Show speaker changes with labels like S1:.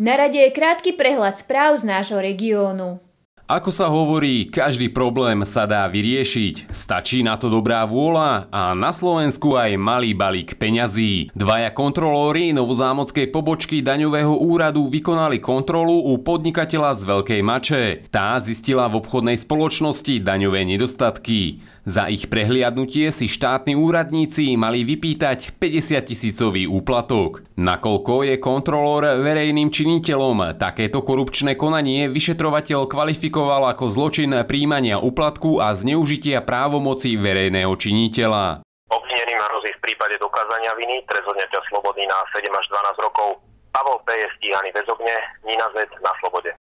S1: Na rade je krátky prehľad správ z nášho regiónu.
S2: Ako sa hovorí, každý problém sa dá vyriešiť. Stačí na to dobrá vôľa a na Slovensku aj malý balík peňazí. Dvaja kontrolóri novozámockej pobočky daňového úradu vykonali kontrolu u podnikateľa z Veľkej Mače. Tá zistila v obchodnej spoločnosti daňové nedostatky. Za ich prehliadnutie si štátni úradníci mali vypýtať 50 tisícový úplatok. Nakoľko je kontrolór verejným činiteľom, takéto korupčné konanie vyšetrovateľ kvalifikoval kvalifikoval ako zločin príjmania uplatku a zneužitia právomoci verejného činiteľa. má
S3: hrozí v prípade dokázania viny trest slobodný slobody na 7 až 12 rokov. Pavol P. je stíhaný bez obne, Nina Z. na slobode.